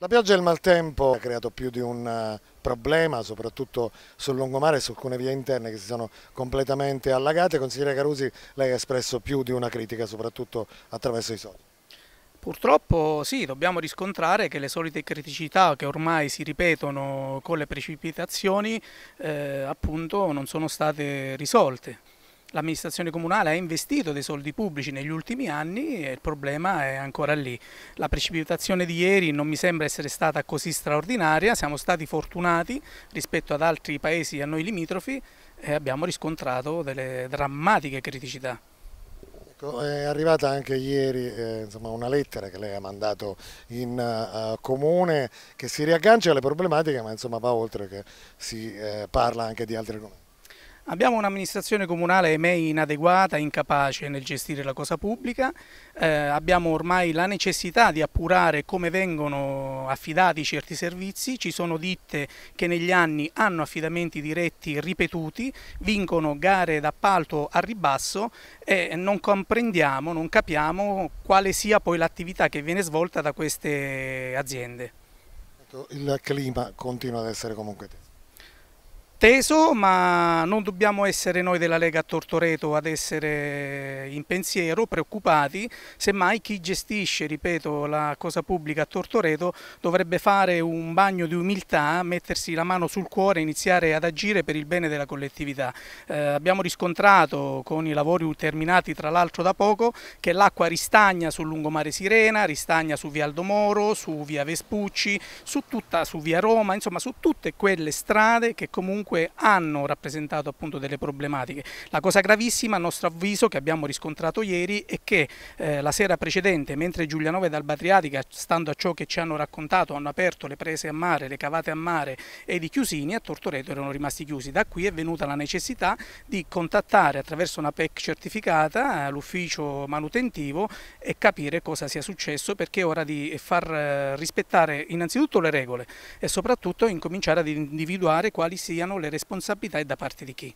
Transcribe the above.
La pioggia e il maltempo ha creato più di un eh, problema, soprattutto sul lungomare, e su alcune vie interne che si sono completamente allagate. Consigliere Carusi, lei ha espresso più di una critica, soprattutto attraverso i soldi. Purtroppo sì, dobbiamo riscontrare che le solite criticità che ormai si ripetono con le precipitazioni eh, appunto non sono state risolte. L'amministrazione comunale ha investito dei soldi pubblici negli ultimi anni e il problema è ancora lì. La precipitazione di ieri non mi sembra essere stata così straordinaria, siamo stati fortunati rispetto ad altri paesi a noi limitrofi e abbiamo riscontrato delle drammatiche criticità. Ecco, è arrivata anche ieri eh, insomma, una lettera che lei ha mandato in uh, comune che si riaggancia alle problematiche ma insomma, va oltre che si eh, parla anche di altri argomenti. Abbiamo un'amministrazione comunale EMEI inadeguata, incapace nel gestire la cosa pubblica, eh, abbiamo ormai la necessità di appurare come vengono affidati certi servizi, ci sono ditte che negli anni hanno affidamenti diretti ripetuti, vincono gare d'appalto a ribasso e non comprendiamo, non capiamo quale sia poi l'attività che viene svolta da queste aziende. Il clima continua ad essere comunque tenso teso, ma non dobbiamo essere noi della Lega a Tortoreto ad essere in pensiero, preoccupati, semmai chi gestisce, ripeto, la cosa pubblica a Tortoreto dovrebbe fare un bagno di umiltà, mettersi la mano sul cuore e iniziare ad agire per il bene della collettività. Eh, abbiamo riscontrato con i lavori terminati tra l'altro da poco che l'acqua ristagna sul lungomare Sirena, ristagna su via Aldomoro, su via Vespucci, su, tutta, su via Roma, insomma su tutte quelle strade che comunque comunque hanno rappresentato appunto delle problematiche. La cosa gravissima a nostro avviso che abbiamo riscontrato ieri è che eh, la sera precedente mentre Giulianova dal Batriatica stando a ciò che ci hanno raccontato hanno aperto le prese a mare, le cavate a mare ed i chiusini a Tortoreto erano rimasti chiusi. Da qui è venuta la necessità di contattare attraverso una PEC certificata eh, l'ufficio manutentivo e capire cosa sia successo perché è ora di far eh, rispettare innanzitutto le regole e soprattutto incominciare ad individuare quali siano le responsabilità e da parte di chi.